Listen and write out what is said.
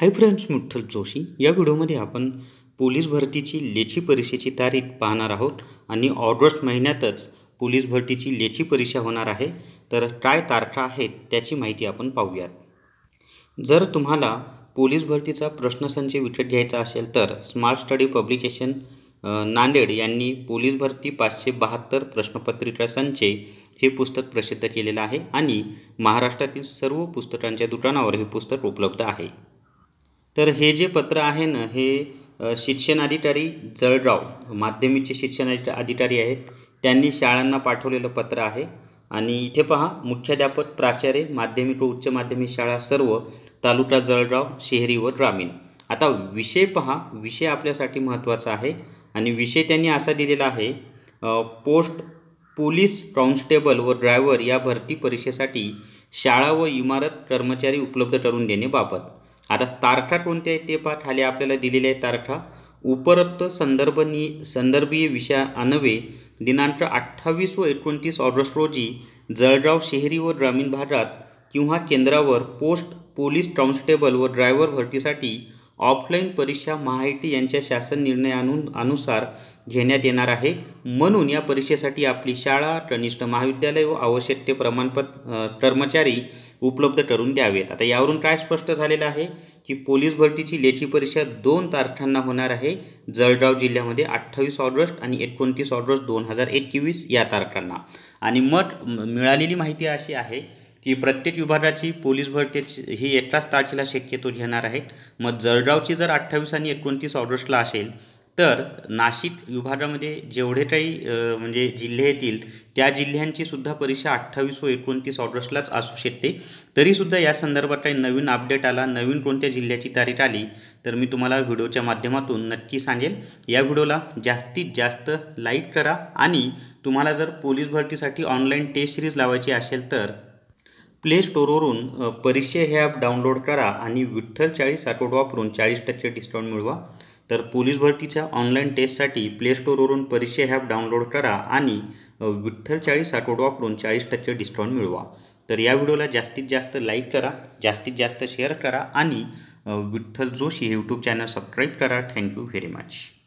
hi friends मुठ्ठल Joshi या व्हिडिओमध्ये आपण पोलीस भरतीची लेखी परीक्षेची तारीख पाहणार आहोत आणि ऑगस्ट महिन्यातच पोलीस भरतीची लेखी परीक्षा होणार आहे तर काय तारखा आहेत त्याची माहिती आपण पाहूयात जर तुम्हाला पोलीस भरतीचा प्रश्नसंच विकत घ्यायचा असेल तर स्मार्ट स्टडी पब्लिकेशन नांदेड यांनी पोलीस भरती पाचशे बहात्तर प्रश्नपत्रिका संचय हे पुस्तक प्रसिद्ध केलेलं आहे आणि महाराष्ट्रातील सर्व पुस्तकांच्या दुकानावर हे पुस्तक उपलब्ध आहे तर हे जे पत्र आहे ना हे शिक्षण अधिकारी जळगाव माध्यमिकचे शिक्षण अधिकारी आहेत त्यांनी शाळांना पाठवलेलं पत्र आहे आणि इथे पहा मुख्याध्यापक प्राचार्य माध्यमिक व उच्च माध्यमिक शाळा सर्व तालुका जळगाव शहरी व ग्रामीण आता विषय पहा विषय आपल्यासाठी महत्त्वाचा आहे आणि विषय त्यांनी असा दिलेला आहे पोस्ट पोलीस कॉन्स्टेबल व ड्रायव्हर या भरती परीक्षेसाठी शाळा व इमारत कर्मचारी उपलब्ध करून देणेबाबत आता तारखा कोणत्या आहेत ते पहा खाली आपल्याला दिलेल्या आहेत तारखा उपरोक्त संदर्भनी संदर्भीय विषया अनवे दिनांक अठ्ठावीस व एकोणतीस ऑगस्ट रोजी जळगाव शहरी व ग्रामीण भागात किंवा केंद्रावर पोस्ट पोलीस कॉन्स्टेबल व ड्रायव्हर भरतीसाठी ऑफलाईन परीक्षा माहिती यांच्या शासन निर्णयानु अनुसार घेण्यात येणार आहे म्हणून या परीक्षेसाठी आपली शाळा कनिष्ठ महाविद्यालय व आवश्यक ते प्रमाणपत्र कर्मचारी उपलब्ध करून द्यावेत आता यावरून काय स्पष्ट झालेलं आहे की पोलीस भरतीची लेखी परीक्षा दोन तारखांना होणार आहे जळगाव जिल्ह्यामध्ये अठ्ठावीस ऑगस्ट आणि एकोणतीस ऑगस्ट दोन हजार एकवीस या तारखांना आणि मग मिळालेली माहिती अशी आहे की प्रत्येक विभागाची पोलीस भरती ही एकाच तारखेला शक्यतो घेणार आहेत मग जळगावची जर अठ्ठावीस आणि एकोणतीस ऑगस्टला असेल तर नाशिक विभागामध्ये जेवढे काही म्हणजे जिल्हे येतील त्या जिल्ह्यांची सुद्धा परीक्षा अठ्ठावीस व एकोणतीस ऑगस्टलाच असू शकते तरीसुद्धा या संदर्भात काही नवीन अपडेट आला नवीन कोणत्या जिल्ह्याची तारीख आली तर मी तुम्हाला व्हिडिओच्या माध्यमातून नक्की सांगेल या व्हिडिओला जास्तीत जास्त लाईक करा आणि तुम्हाला जर पोलीस भरतीसाठी ऑनलाईन टेस्ट सिरीज लावायची असेल तर प्ले स्टोरवरून परिचय हे ॲप डाउनलोड करा आणि विठ्ठल चाळीस आठवड वापरून चाळीस टक्के डिस्काउंट मिळवा तर पोलीस भरतीच्या ऑनलाईन टेस्टसाठी प्ले स्टोरवरून परिचय हे ॲप डाउनलोड करा आणि विठ्ठल चाळीस आठवड वापरून चाळीस टक्के डिस्काउंट मिळवा तर या व्हिडिओला जास्तीत जास्त लाईक करा जास्तीत जास्त शेअर करा आणि Vitthal Joshi YouTube channel subscribe करा थँक्यू व्हेरी मच